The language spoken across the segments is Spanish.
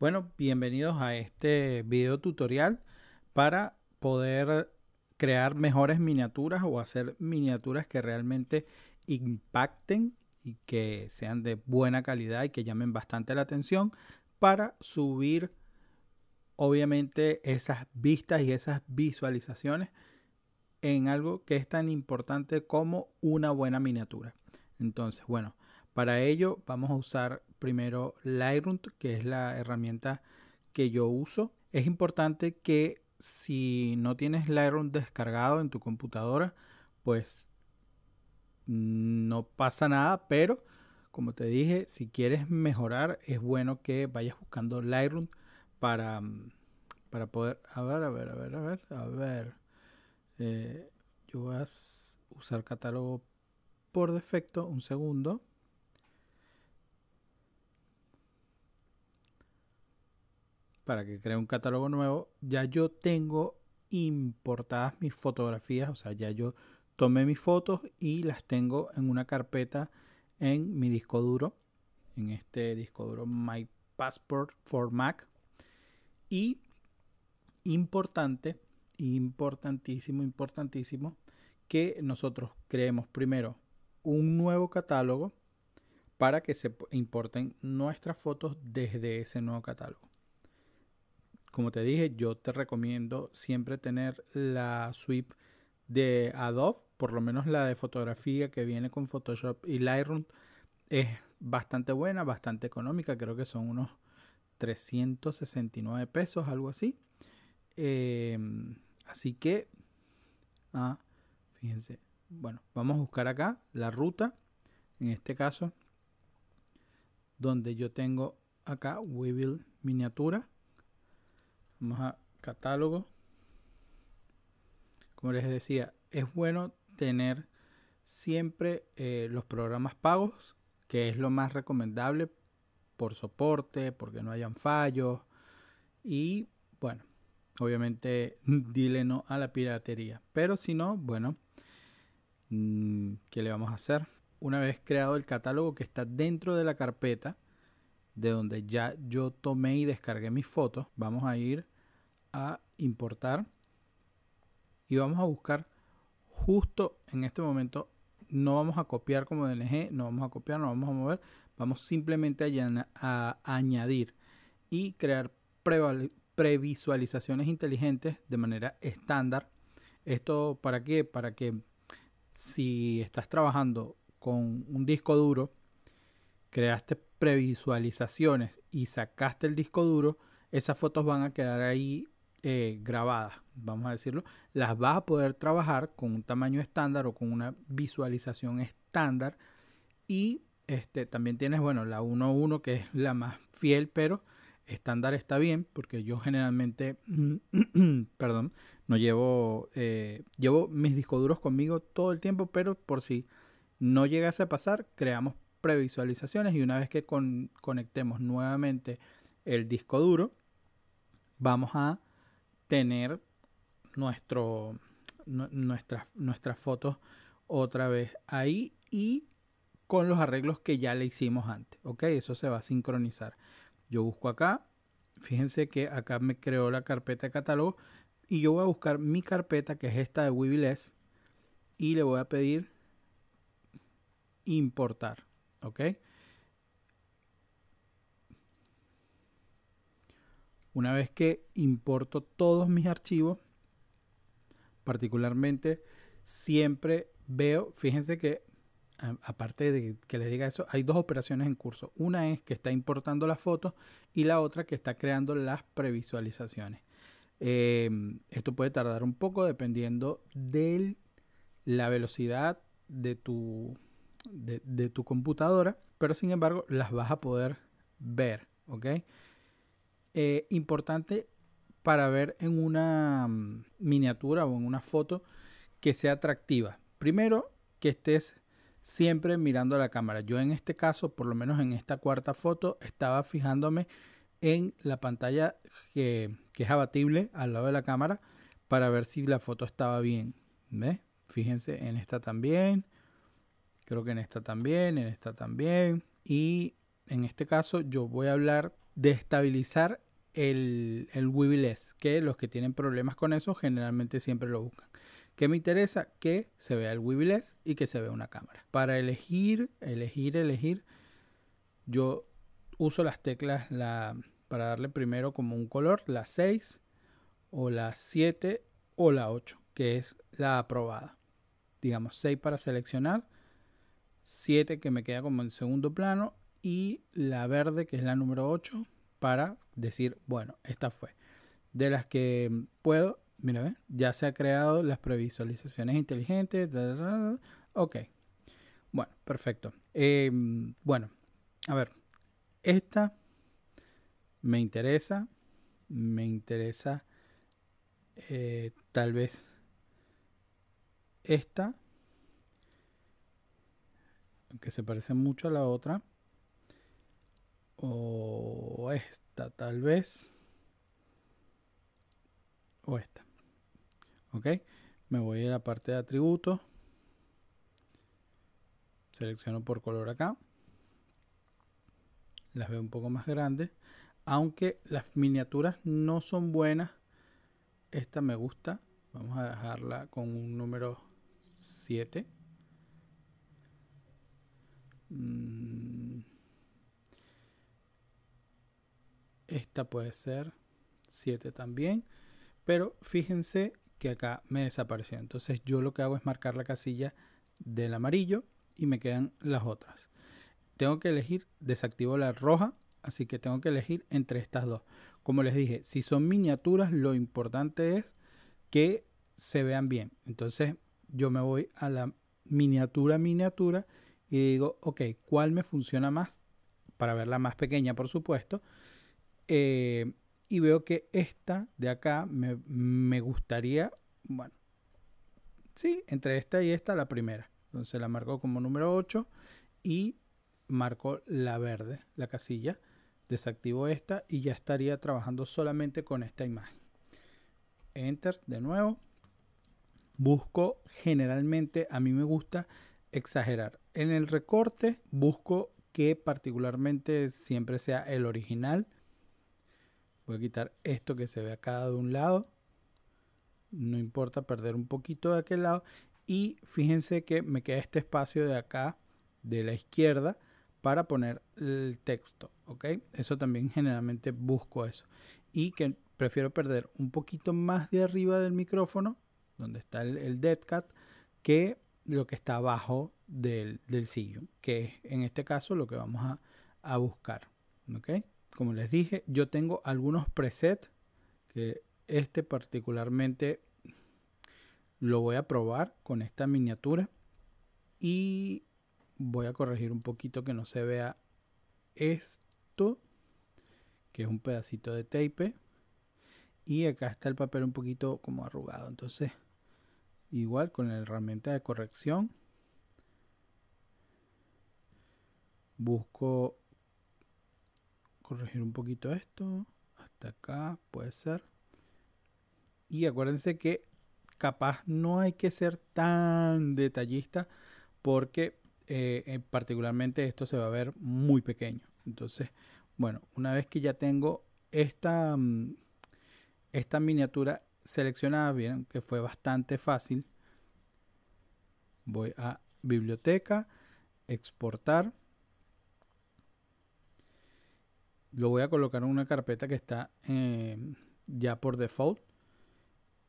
Bueno, bienvenidos a este video tutorial para poder crear mejores miniaturas o hacer miniaturas que realmente impacten y que sean de buena calidad y que llamen bastante la atención para subir obviamente esas vistas y esas visualizaciones en algo que es tan importante como una buena miniatura. Entonces, bueno, para ello vamos a usar primero Lightroom, que es la herramienta que yo uso. Es importante que si no tienes Lightroom descargado en tu computadora, pues no pasa nada, pero como te dije, si quieres mejorar, es bueno que vayas buscando Lightroom para, mm, para poder... A ver, a ver, a ver, a ver, a ver. Eh, yo voy a usar catálogo por defecto, un segundo. para que cree un catálogo nuevo, ya yo tengo importadas mis fotografías, o sea, ya yo tomé mis fotos y las tengo en una carpeta en mi disco duro, en este disco duro My Passport for Mac. Y importante, importantísimo, importantísimo, que nosotros creemos primero un nuevo catálogo para que se importen nuestras fotos desde ese nuevo catálogo como te dije, yo te recomiendo siempre tener la suite de Adobe, por lo menos la de fotografía que viene con Photoshop y Lightroom, es bastante buena, bastante económica, creo que son unos 369 pesos, algo así. Em, así que, ah, fíjense, bueno, vamos a buscar acá la ruta, en este caso, donde yo tengo acá Weevil miniatura Vamos a catálogo. Como les decía, es bueno tener siempre eh, los programas pagos, que es lo más recomendable por soporte, porque no hayan fallos. Y bueno, obviamente dile no a la piratería. Pero si no, bueno, mm, ¿qué le vamos a hacer? Una vez creado el catálogo que está dentro de la carpeta, de donde ya yo tomé y descargué mis fotos, vamos a ir a importar y vamos a buscar justo en este momento. No vamos a copiar como DNG, no vamos a copiar, no vamos a mover, vamos simplemente a, añadir y crear previsualizaciones inteligentes de manera estándar. ¿Esto para qué? Para que si estás trabajando con un disco duro creaste previsualizaciones y sacaste el disco duro, esas fotos van a quedar ahí eh, grabadas, vamos a decirlo. Las vas a poder trabajar con un tamaño estándar o con una visualización estándar. Y este, también tienes, bueno, la 1.1 que es la más fiel, pero estándar está bien porque yo generalmente, perdón, no llevo, eh, llevo mis discos duros conmigo todo el tiempo, pero por si no llegase a pasar, creamos visualizaciones y una vez que conectemos nuevamente el disco duro, vamos a tener nuestro, nuestras, nuestras fotos otra vez ahí y con los arreglos que ya le hicimos antes. Ok, eso se va a sincronizar. Yo busco acá, fíjense que acá me creó la carpeta de catálogo y yo voy a buscar mi carpeta que es esta de Less y le voy a pedir importar. ¿Ok? Una vez que importo todos mis archivos, particularmente siempre veo, fíjense que aparte de que les diga eso, hay dos operaciones en curso. Una es que está importando las fotos y la otra que está creando las previsualizaciones. Em, esto puede tardar un poco dependiendo de la velocidad de tu de, tu computadora, pero sin embargo las vas a poder ver, ¿ok? Eh, importante para ver en una mm, miniatura o en una foto que sea atractiva. Primero, que estés siempre mirando a la cámara. Yo en este caso, por lo menos en esta cuarta foto, estaba fijándome en la pantalla que, es abatible al lado de la cámara para ver si la foto estaba bien. Fíjense en esta también. Creo que en esta también, en esta también. Y en este caso yo voy a hablar de estabilizar el, el Weebless, que los que tienen problemas con eso generalmente siempre lo buscan. ¿Qué me interesa? Que se vea el Weebless y que se vea una cámara. Para elegir, elegir, elegir, yo uso las teclas para darle primero como un color, la 6 o la 7 o la 8, que es la aprobada. Digamos 6 para seleccionar, 7 que me queda como en segundo plano y la verde que es la número 8 para decir, bueno, esta fue. De las que puedo, mira, ya se ha creado las previsualizaciones inteligentes. ok. Bueno, perfecto. Em, bueno, a ver, esta me interesa, me interesa eh, tal vez esta que se parece mucho a la otra. O esta, tal vez. O esta. Ok. Me voy a la parte de atributos. Selecciono por color acá. Las veo un poco más grandes. Aunque las miniaturas no son buenas. Esta me gusta. Vamos a dejarla con un número 7. Mm. Esta puede ser 7 también. Pero fíjense que acá me desapareció. Entonces yo lo que hago es marcar la casilla del amarillo y me quedan las otras. Tengo que elegir, desactivo la roja, así que tengo que elegir entre estas dos. Como les dije, si son miniaturas, lo importante es que se vean bien. Entonces yo me voy a la miniatura, miniatura y digo, ok, ¿cuál me funciona más? Para verla más pequeña, por supuesto. Eh, y veo que esta de acá me, me gustaría, bueno, sí, entre esta y esta la primera. Entonces la marco como número 8 y marco la verde, la casilla. Desactivo esta y ya estaría trabajando solamente con esta imagen. Enter de nuevo. Busco generalmente, a mí me gusta exagerar en el recorte busco que particularmente siempre sea el original. Voy a quitar esto que se ve acá de un lado. No importa perder un poquito de aquel lado. Y fíjense que me queda este espacio de acá, de la izquierda, para poner el texto. ¿Ok? Eso también generalmente busco eso. Y que prefiero perder un poquito más de arriba del micrófono, donde está el, el dead cat, que lo que está abajo del, sillón, que es en este caso lo que vamos a, buscar. Como les dije, yo tengo algunos presets que este particularmente lo voy a probar con esta miniatura y voy a corregir un poquito que no se vea esto que es un pedacito de tape y acá está el papel un poquito como arrugado entonces igual con la herramienta de corrección busco corregir un poquito esto hasta acá puede ser y acuérdense que capaz no hay que ser tan detallista porque eh, eh, particularmente esto se va a ver muy pequeño entonces bueno una vez que ya tengo esta mm, esta miniatura seleccionada bien, que fue bastante fácil voy a biblioteca exportar Lo voy a colocar en una carpeta que está em, ya por default.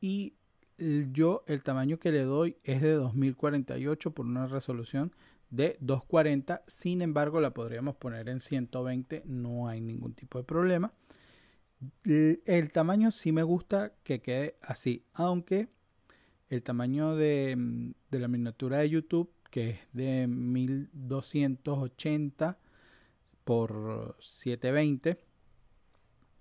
Y yo el tamaño que le doy es de 2048 por una resolución de 240. Sin embargo, la podríamos poner en 120. No hay ningún tipo de problema. El, tamaño sí me gusta que quede así. Aunque el tamaño de, em, de la miniatura de YouTube, que es de 1280 por 720.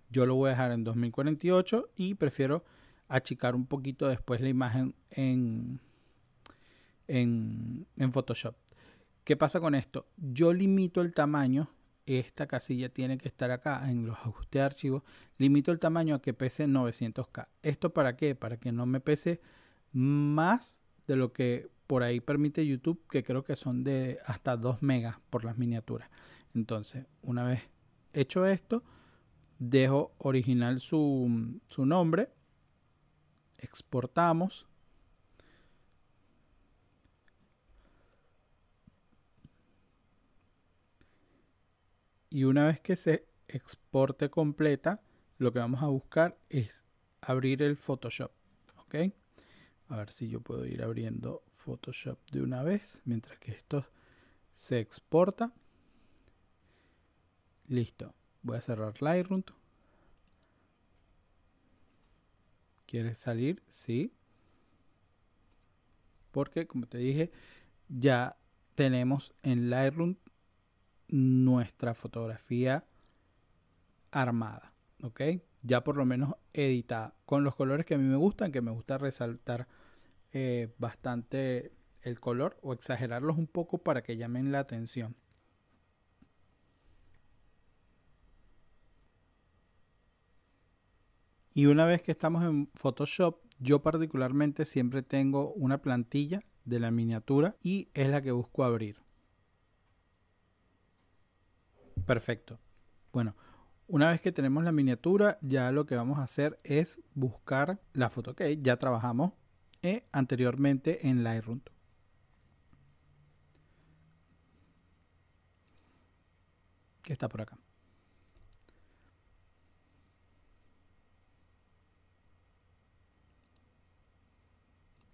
Yo lo voy a dejar en 2048 y prefiero achicar un poquito después la imagen en, en, en Photoshop. ¿Qué pasa con esto? Yo limito el tamaño esta casilla tiene que estar acá en los ajustes de archivos. Limito el tamaño a que pese 900K. ¿Esto para qué? Para que no me pese más de lo que por ahí permite YouTube, que creo que son de hasta 2 megas por las miniaturas. Entonces, una vez hecho esto, dejo original su, nombre, exportamos. Y una vez que se exporte completa, lo que vamos a buscar es abrir el Photoshop. ¿Ok? A ver si yo puedo ir abriendo Photoshop de una vez mientras que esto se exporta. Listo. Voy a cerrar Lightroom. ¿Quieres salir? Sí. Porque, como te dije, ya tenemos en Lightroom nuestra fotografía armada. ¿Ok? Ya por lo menos editada. Con los colores que a mí me gustan, que me gusta resaltar eh, bastante el color o exagerarlos un poco para que llamen la atención. Y una vez que estamos en Photoshop, yo particularmente siempre tengo una plantilla de la miniatura y es la que busco abrir. Perfecto. Bueno, una vez que tenemos la miniatura, ya lo que vamos a hacer es buscar la foto que ya trabajamos eh, anteriormente en Lightroom. Que está por acá.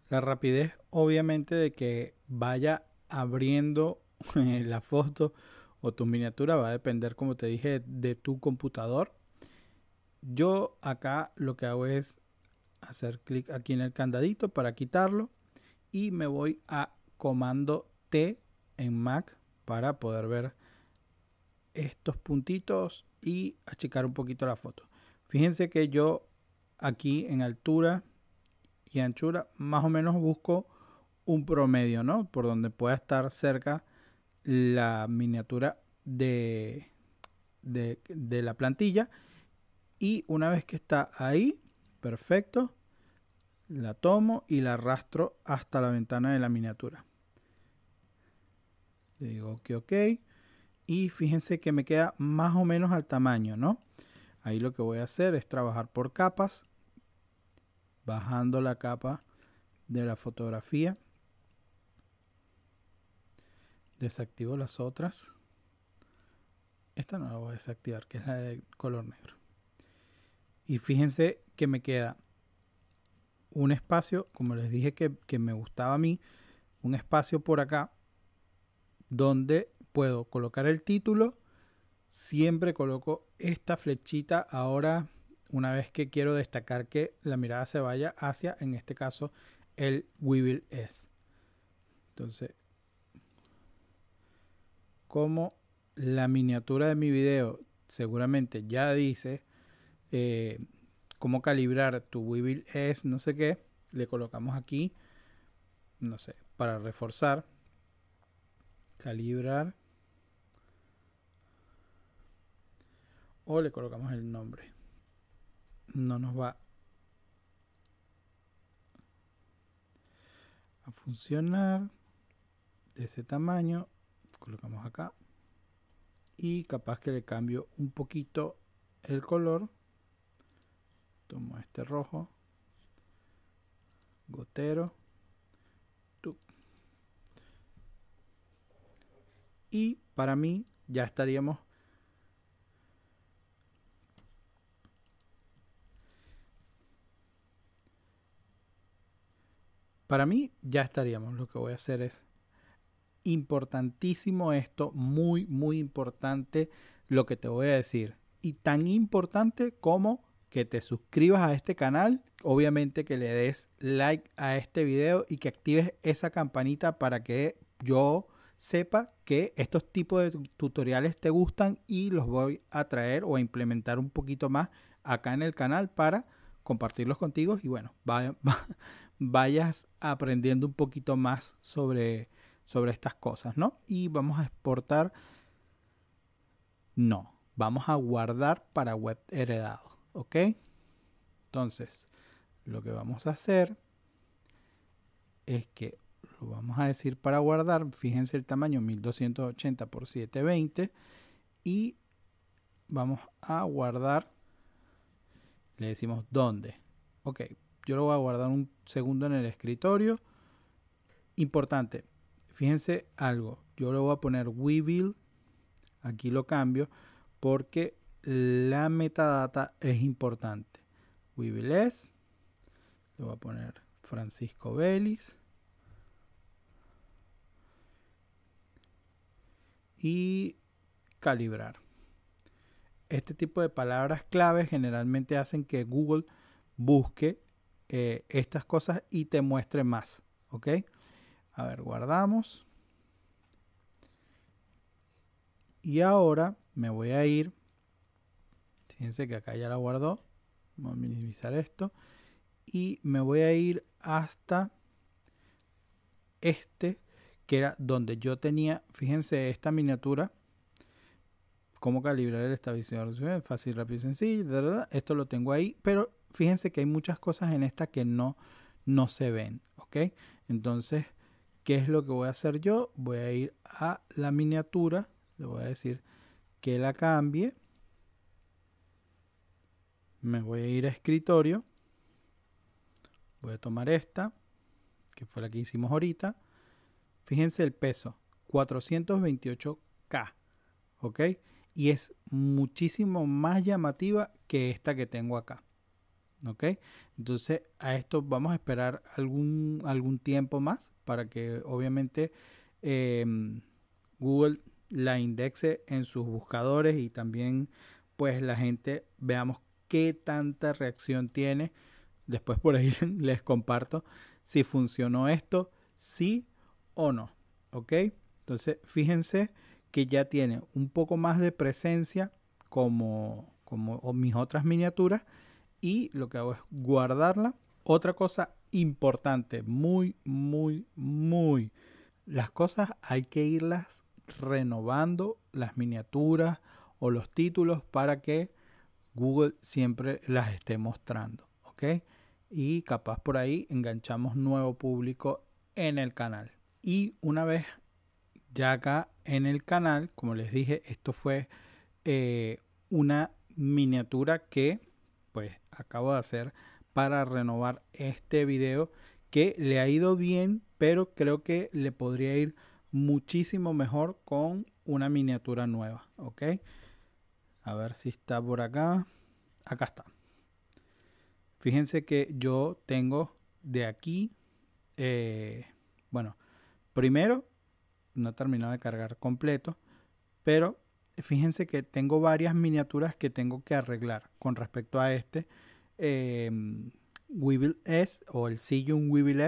La rapidez, obviamente, de que vaya abriendo eh, la foto o tu miniatura va a depender, como te dije, de tu computador. Yo acá lo que hago es hacer clic aquí en el candadito para quitarlo y me voy a comando T en Mac para poder ver estos puntitos y achicar un poquito la foto. Fíjense que yo aquí en altura anchura, más o menos busco un promedio, ¿no? Por donde pueda estar cerca la miniatura de, de, la plantilla. Y una vez que está ahí, perfecto, la tomo y la arrastro hasta la ventana de la miniatura. Le digo que ok. Y fíjense que me queda más o menos al tamaño, ¿no? Ahí lo que voy a hacer es trabajar por capas bajando la capa de la fotografía. Desactivo las otras. Esta no la voy a desactivar, que es la de color negro. Y fíjense que me queda un espacio, como les dije que, me gustaba a mí, un espacio por acá donde puedo colocar el título. Siempre coloco esta flechita ahora una vez que quiero destacar que la mirada se vaya hacia, en este caso, el Wivil S. Entonces, como la miniatura de mi video seguramente ya dice eh, cómo calibrar tu Weevil S, no sé qué, le colocamos aquí, no sé, para reforzar, calibrar o le colocamos el nombre no nos va a funcionar de ese tamaño colocamos acá y capaz que le cambio un poquito el color tomo este rojo gotero y para mí ya estaríamos Para mí ya estaríamos. Lo que voy a hacer es importantísimo esto, muy, muy importante lo que te voy a decir. Y tan importante como que te suscribas a este canal, obviamente que le des like a este video y que actives esa campanita para que yo sepa que estos tipos de tutoriales te gustan y los voy a traer o a implementar un poquito más acá en el canal para compartirlos contigo y bueno, va, vayas aprendiendo un poquito más sobre, sobre estas cosas, ¿no? Y vamos a exportar. No, vamos a guardar para web heredado, ¿ok? Entonces, lo que vamos a hacer es que lo vamos a decir para guardar, fíjense el tamaño 1280 por 720 y vamos a guardar, le decimos dónde, ok, yo lo voy a guardar un segundo en el escritorio. Importante, fíjense algo. Yo le voy a poner WeBill. Aquí lo cambio porque la metadata es importante. We es. Le voy a poner Francisco Vélez. Y calibrar. Este tipo de palabras clave generalmente hacen que Google busque eh, estas cosas y te muestre más. ¿Ok? A ver, guardamos. Y ahora me voy a ir. Fíjense que acá ya la guardó. Vamos a minimizar esto. Y me voy a ir hasta este, que era donde yo tenía, fíjense, esta miniatura. como calibrar el estabilizador fácil, rápido y sencillo. Esto lo tengo ahí, pero fíjense que hay muchas cosas en esta que no, no se ven, ¿ok? Entonces, ¿qué es lo que voy a hacer yo? Voy a ir a la miniatura, le voy a decir que la cambie. Me voy a ir a escritorio. Voy a tomar esta, que fue la que hicimos ahorita. Fíjense el peso, 428K, ¿ok? Y es muchísimo más llamativa que esta que tengo acá. ¿ok? Entonces a esto vamos a esperar algún, algún tiempo más para que obviamente em, Google la indexe en sus buscadores y también pues la gente veamos qué tanta reacción tiene. Después por ahí les comparto si funcionó esto, sí o no, ¿ok? Entonces fíjense que ya tiene un poco más de presencia como, como mis otras miniaturas y lo que hago es guardarla. Otra cosa importante, muy, muy, muy. Las cosas hay que irlas renovando, las miniaturas o los títulos para que Google siempre las esté mostrando. ¿Ok? Y capaz por ahí enganchamos nuevo público en el canal. Y una vez ya acá en el canal, como les dije, esto fue eh, una miniatura que pues acabo de hacer para renovar este video que le ha ido bien, pero creo que le podría ir muchísimo mejor con una miniatura nueva, ¿ok? A ver si está por acá. Acá está. Fíjense que yo tengo de aquí, eh, bueno, primero no he terminado de cargar completo, pero fíjense que tengo varias miniaturas que tengo que arreglar con respecto a este eh, S o el Sillon Weevil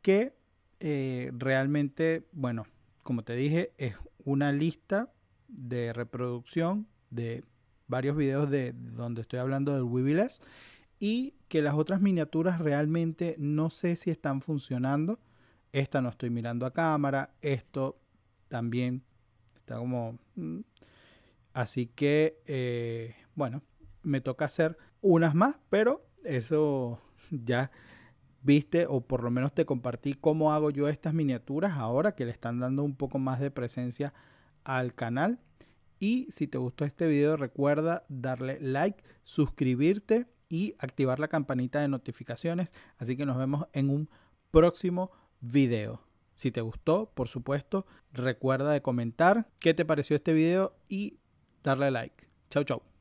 que eh, realmente, bueno, como te dije, es una lista de reproducción de varios videos de donde estoy hablando del Weevil y que las otras miniaturas realmente no sé si están funcionando. Esta no estoy mirando a cámara, esto también Está como... Mm. Así que, eh, bueno, me toca hacer unas más, pero eso ya viste o por lo menos te compartí cómo hago yo estas miniaturas ahora que le están dando un poco más de presencia al canal. Y si te gustó este video recuerda darle like, suscribirte y activar la campanita de notificaciones. Así que nos vemos en un próximo video. Si te gustó, por supuesto, recuerda de comentar qué te pareció este video y darle like. Chau, chau.